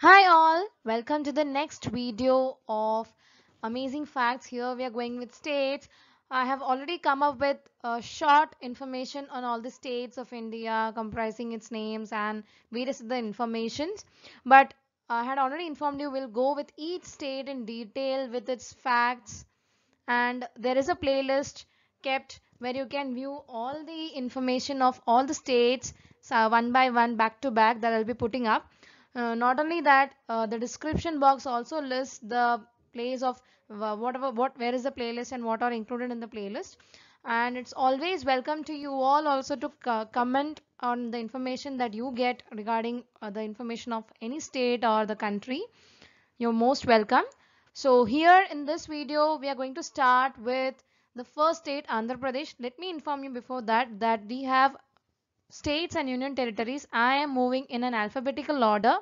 Hi all, welcome to the next video of Amazing Facts. Here we are going with states. I have already come up with a short information on all the states of India comprising its names and various other informations. But I had already informed you we'll go with each state in detail with its facts and there is a playlist kept where you can view all the information of all the states so uh, one by one back to back that I'll be putting up. Uh, not only that, uh, the description box also lists the plays of uh, whatever what where is the playlist and what are included in the playlist and it's always welcome to you all also to comment on the information that you get regarding uh, the information of any state or the country you're most welcome so here in this video we are going to start with the first state Andhra Pradesh let me inform you before that that we have states and union territories, I am moving in an alphabetical order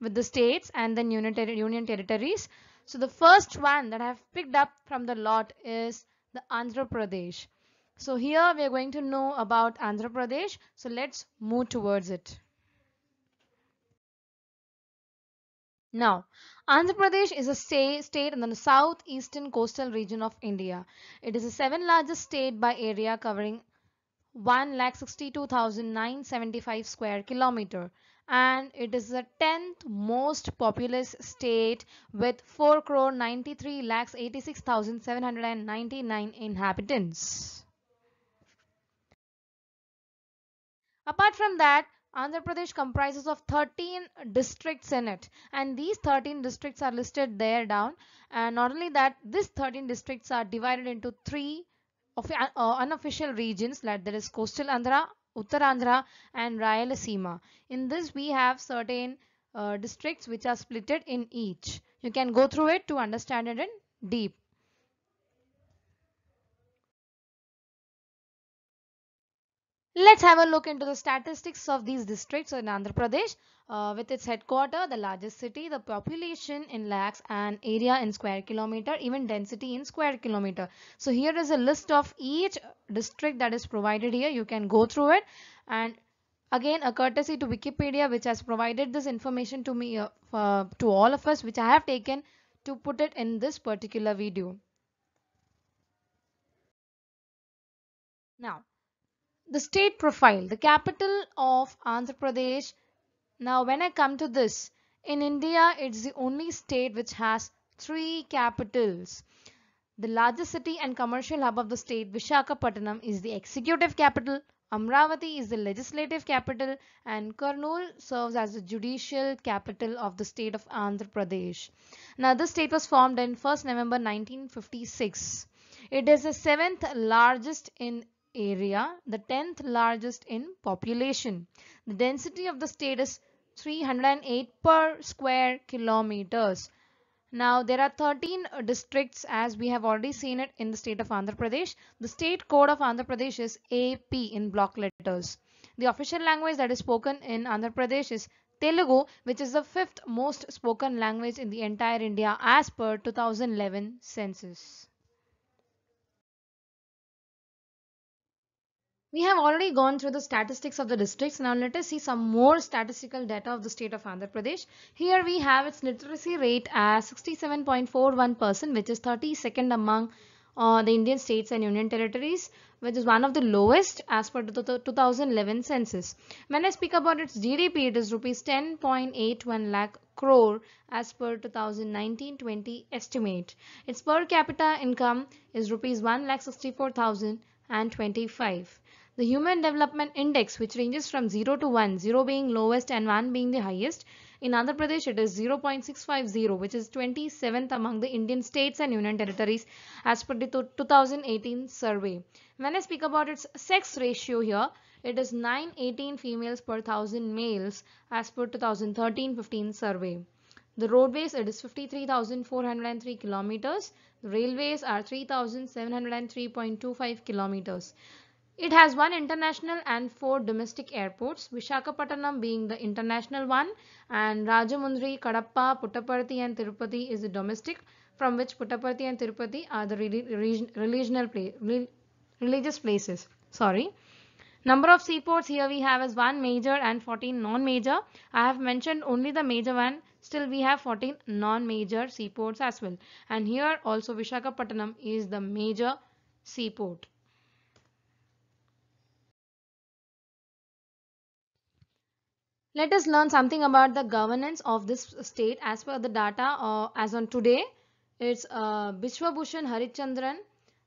with the states and then union, ter union territories. So the first one that I have picked up from the lot is the Andhra Pradesh. So here we are going to know about Andhra Pradesh. So let's move towards it. Now, Andhra Pradesh is a state in the southeastern coastal region of India. It is the seventh largest state by area covering 1,62,975 square kilometer and it is the 10th most populous state with 4 crore 93 lakhs 86,799 inhabitants. Apart from that, Andhra Pradesh comprises of 13 districts in it and these 13 districts are listed there down and not only that, these 13 districts are divided into three of uh, unofficial regions like there is coastal Andhra, Uttar Andhra, and Rayalaseema. In this we have certain uh, districts which are splitted in each. You can go through it to understand it in deep. Let's have a look into the statistics of these districts. So in Andhra Pradesh, uh, with its headquarter, the largest city, the population in lakhs and area in square kilometer, even density in square kilometer. So here is a list of each district that is provided here. You can go through it and again a courtesy to Wikipedia which has provided this information to me uh, uh to all of us which I have taken to put it in this particular video. Now the state profile, the capital of Andhra Pradesh. Now, when I come to this, in India, it's the only state which has three capitals. The largest city and commercial hub of the state, Vishakhapatnam, is the executive capital. Amravati is the legislative capital and Kurnool serves as the judicial capital of the state of Andhra Pradesh. Now, this state was formed in 1st November 1956. It is the seventh largest in area, the 10th largest in population. The density of the state is 308 per square kilometers. Now, there are 13 districts as we have already seen it in the state of Andhra Pradesh. The state code of Andhra Pradesh is AP in block letters. The official language that is spoken in Andhra Pradesh is Telugu, which is the fifth most spoken language in the entire India as per 2011 census. We have already gone through the statistics of the districts. Now let us see some more statistical data of the state of Andhra Pradesh. Here we have its literacy rate as 67.41% which is 32nd among uh, the Indian states and union territories which is one of the lowest as per the, the 2011 census. When I speak about its GDP, it is rupees 10.81 lakh crore as per 2019-20 estimate. Its per capita income is rupees 1 lakh 64,025. The Human Development Index, which ranges from 0 to 1, 0 being lowest and 1 being the highest. In Andhra Pradesh, it is 0.650, which is 27th among the Indian states and union territories as per the 2018 survey. When I speak about its sex ratio here, it is 918 females per 1000 males as per 2013-15 survey. The roadways, it is 53,403 kilometers. The railways are 3,703.25 kilometers. It has one international and four domestic airports, Vishakapatnam being the international one and Rajamundry, Kadapa, Puttaparthi and Tirupati is the domestic from which Puttaparthi and Tirupati are the pla religious places. Sorry. Number of seaports here we have is 1 major and 14 non-major. I have mentioned only the major one. Still we have 14 non-major seaports as well. And here also Vishakapatnam is the major seaport. Let us learn something about the governance of this state as per the data uh, as on today. It's uh, Harichandran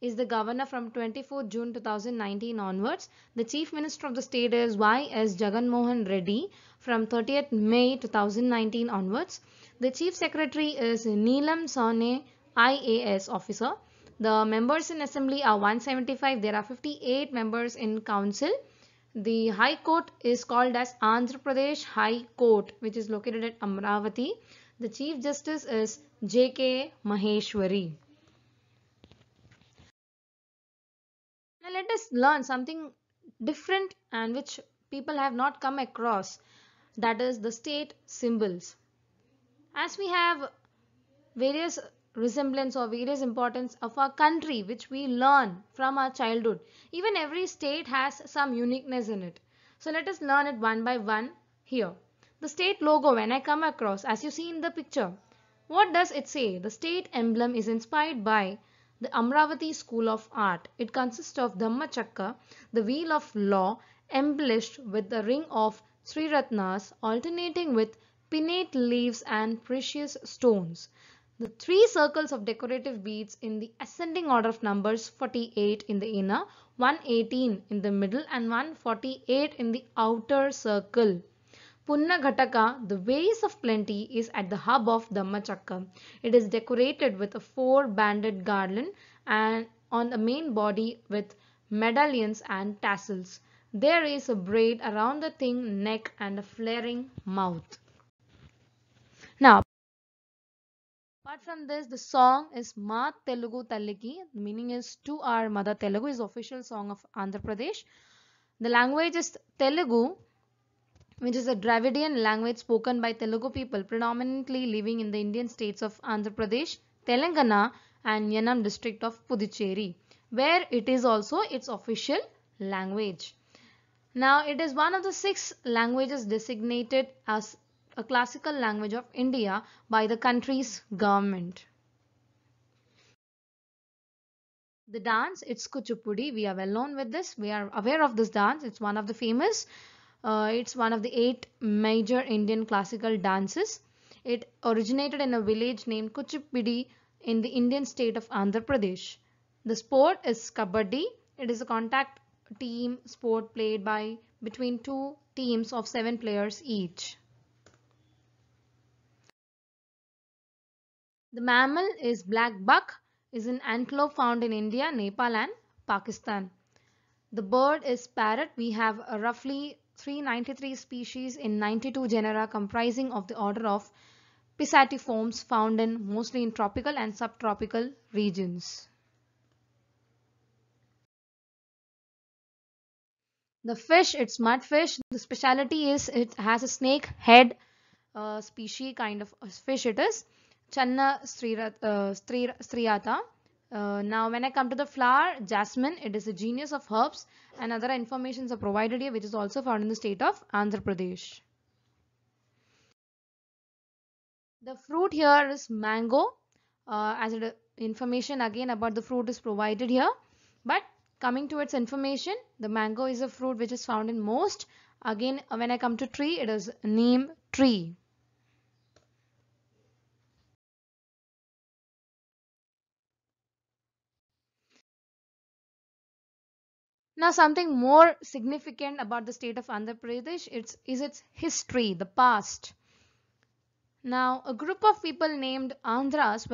is the governor from 24 June 2019 onwards. The chief minister of the state is Y.S. Jagan Mohan Reddy from 30th May 2019 onwards. The chief secretary is Neelam Sane IAS officer. The members in assembly are 175. There are 58 members in council. The High Court is called as Andhra Pradesh High Court, which is located at Amravati. The Chief Justice is J.K. Maheshwari. Now let us learn something different and which people have not come across, that is the state symbols. As we have various resemblance or various importance of our country which we learn from our childhood. Even every state has some uniqueness in it. So let us learn it one by one here. The state logo when I come across as you see in the picture. What does it say? The state emblem is inspired by the Amravati School of Art. It consists of Dhamma chakra, the wheel of law embellished with the ring of Sri Ratnas alternating with pinnate leaves and precious stones the three circles of decorative beads in the ascending order of numbers 48 in the inner, 118 in the middle and 148 in the outer circle. Punna Ghataka, the vase of plenty, is at the hub of Dhammachakka. It is decorated with a four-banded garland and on the main body with medallions and tassels. There is a braid around the thin neck and a flaring mouth. Now, Apart from this, the song is Ma Telugu Talliki, meaning is to our mother. Telugu is official song of Andhra Pradesh. The language is Telugu, which is a Dravidian language spoken by Telugu people predominantly living in the Indian states of Andhra Pradesh, Telangana and Yanam district of Puducherry, where it is also its official language. Now, it is one of the six languages designated as a classical language of India by the country's government. The dance, it's Kuchipudi. We are well known with this. We are aware of this dance. It's one of the famous, uh, it's one of the eight major Indian classical dances. It originated in a village named Kuchipudi in the Indian state of Andhra Pradesh. The sport is Kabaddi. It is a contact team sport played by between two teams of seven players each. The mammal is black buck, is an antelope found in India, Nepal and Pakistan. The bird is parrot. We have roughly 393 species in 92 genera comprising of the order of Pisatiforms found in mostly in tropical and subtropical regions. The fish, it's mudfish. The speciality is it has a snake head uh, species kind of fish it is. Channa uh, Sriyata. Uh, now when I come to the flower, jasmine, it is a genius of herbs and other informations are provided here which is also found in the state of Andhra Pradesh. The fruit here is mango uh, as it, uh, information again about the fruit is provided here but coming to its information the mango is a fruit which is found in most again when I come to tree it is neem tree. Now something more significant about the state of Andhra Pradesh it's, is its history, the past. Now, a group of people named Andhras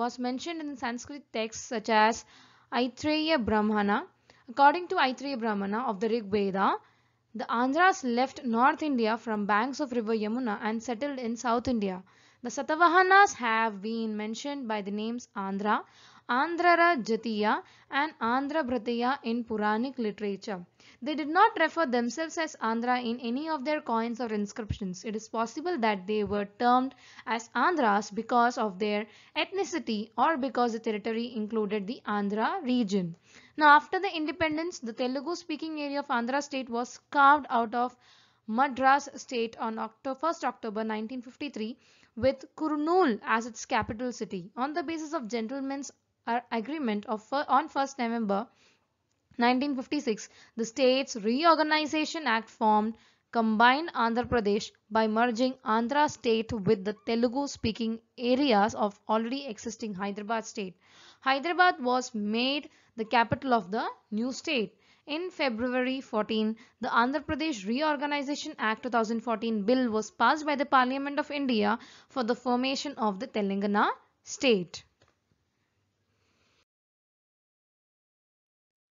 was mentioned in Sanskrit texts such as Aitreya Brahmana. According to Aitreya Brahmana of the Rig Veda, the Andhras left North India from banks of river Yamuna and settled in South India. The Satavahanas have been mentioned by the names Andhra, Andhra Jatiya and Andhra Bhratiya in Puranic literature. They did not refer themselves as Andhra in any of their coins or inscriptions. It is possible that they were termed as Andhras because of their ethnicity or because the territory included the Andhra region. Now, after the independence, the Telugu speaking area of Andhra state was carved out of Madras state on October, 1st October 1953 with Kurnool as its capital city. On the basis of gentlemen's agreement of, on 1st November 1956, the state's Reorganization Act formed combined Andhra Pradesh by merging Andhra state with the Telugu speaking areas of already existing Hyderabad state. Hyderabad was made the capital of the new state. In February 14, the Andhra Pradesh Reorganization Act 2014 bill was passed by the Parliament of India for the formation of the Telangana state.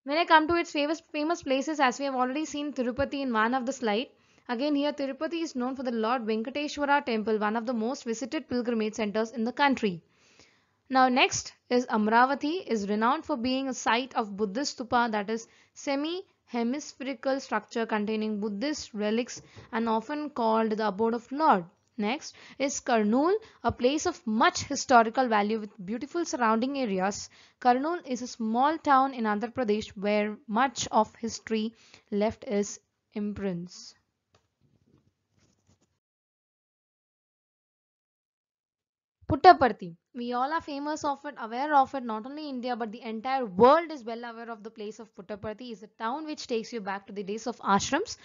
When I come to its famous, famous places, as we have already seen Tirupati in one of the slide, again here Tirupati is known for the Lord Venkateshwara temple, one of the most visited pilgrimage centers in the country. Now next is Amravati is renowned for being a site of Buddhist stupa that is semi-hemispherical structure containing Buddhist relics and often called the abode of Lord. Next is Karnool, a place of much historical value with beautiful surrounding areas. Karnool is a small town in Andhra Pradesh where much of history left its imprints. Puttaparthi. We all are famous of it, aware of it, not only India but the entire world is well aware of the place of Puttaparthi. is a town which takes you back to the days of ashrams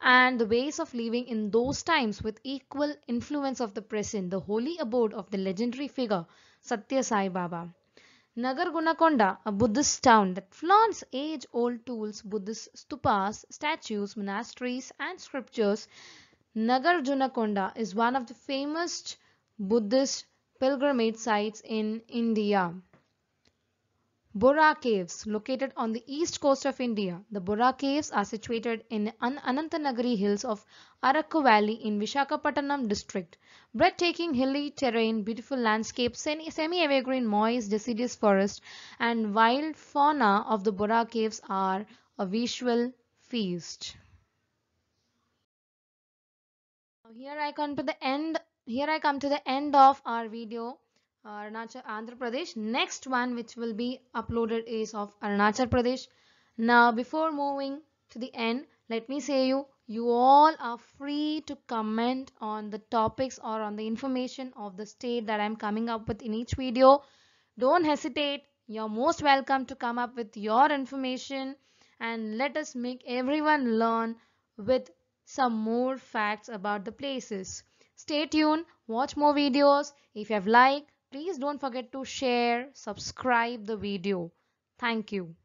and the ways of living in those times with equal influence of the present, the holy abode of the legendary figure Satya Sai Baba. Nagar a Buddhist town that flaunts age-old tools, Buddhist stupas, statues, monasteries and scriptures, Nagarjunakonda is one of the famous Buddhist pilgrimage sites in India. Bora Caves, located on the east coast of India. The Bora Caves are situated in An Anantanagari hills of Araku Valley in Vishakhapatnam district. Breathtaking hilly terrain, beautiful landscape, semi-evergreen moist deciduous forest and wild fauna of the Bora Caves are a visual feast. Here I come to the end here I come to the end of our video Arunachal Andhra Pradesh. Next one which will be uploaded is of Arunachal Pradesh. Now before moving to the end, let me say you, you all are free to comment on the topics or on the information of the state that I'm coming up with in each video. Don't hesitate. You're most welcome to come up with your information and let us make everyone learn with some more facts about the places. Stay tuned, watch more videos. If you have liked, Please don't forget to share, subscribe the video. Thank you.